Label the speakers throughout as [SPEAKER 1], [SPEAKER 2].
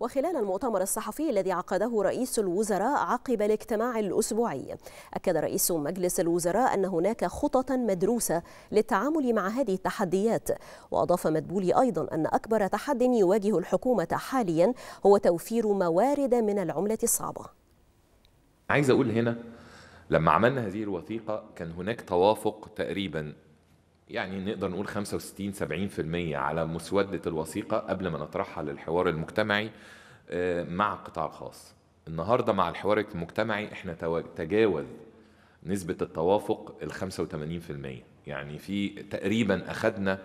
[SPEAKER 1] وخلال المؤتمر الصحفي الذي عقده رئيس الوزراء عقب الاجتماع الأسبوعي أكد رئيس مجلس الوزراء أن هناك خططا مدروسة للتعامل مع هذه التحديات وأضاف مدبولي أيضا أن أكبر تحد يواجه الحكومة حاليا هو توفير موارد من العملة الصعبة
[SPEAKER 2] عايز أقول هنا لما عملنا هذه الوثيقة كان هناك توافق تقريبا يعني نقدر نقول 65 70% على مسودة الوثيقة قبل ما نطرحها للحوار المجتمعي آه، مع القطاع الخاص النهاردة مع الحوار المجتمعي احنا تجاوز نسبة التوافق ال 85% يعني في تقريبا أخذنا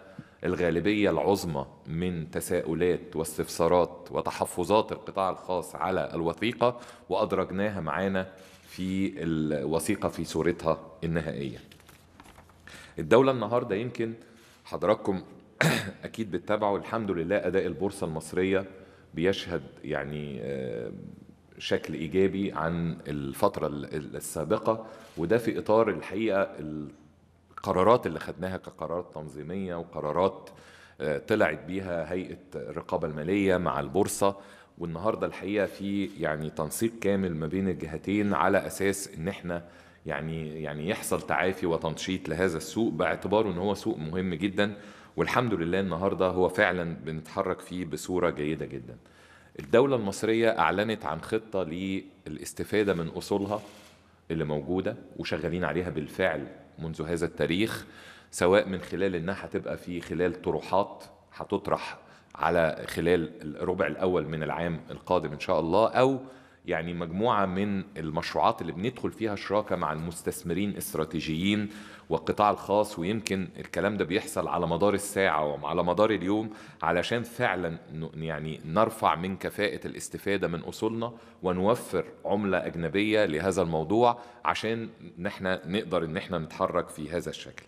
[SPEAKER 2] الغالبية العظمى من تساؤلات واستفسارات وتحفظات القطاع الخاص على الوثيقة وأدرجناها معانا في الوثيقة في صورتها النهائية الدوله النهارده يمكن حضراتكم اكيد بتتابعوا الحمد لله اداء البورصه المصريه بيشهد يعني آه، شكل ايجابي عن الفتره السابقه وده في اطار الحقيقه القرارات اللي خدناها كقرارات تنظيميه وقرارات طلعت بيها هيئه الرقابه الماليه مع البورصه والنهارده الحقيقه في يعني تنسيق كامل ما بين الجهتين على اساس ان احنا يعني يعني يحصل تعافي وتنشيط لهذا السوق باعتباره ان هو سوق مهم جدا والحمد لله النهارده هو فعلا بنتحرك فيه بصوره جيده جدا. الدولة المصرية أعلنت عن خطة للاستفادة من أصولها اللي موجودة وشغالين عليها بالفعل منذ هذا التاريخ سواء من خلال انها هتبقى في خلال طروحات هتطرح على خلال الربع الاول من العام القادم ان شاء الله او يعني مجموعه من المشروعات اللي بندخل فيها شراكه مع المستثمرين استراتيجيين والقطاع الخاص ويمكن الكلام ده بيحصل على مدار الساعه وعلى مدار اليوم علشان فعلا يعني نرفع من كفاءه الاستفاده من اصولنا ونوفر عمله اجنبيه لهذا الموضوع عشان نحن نقدر ان احنا نتحرك في هذا الشكل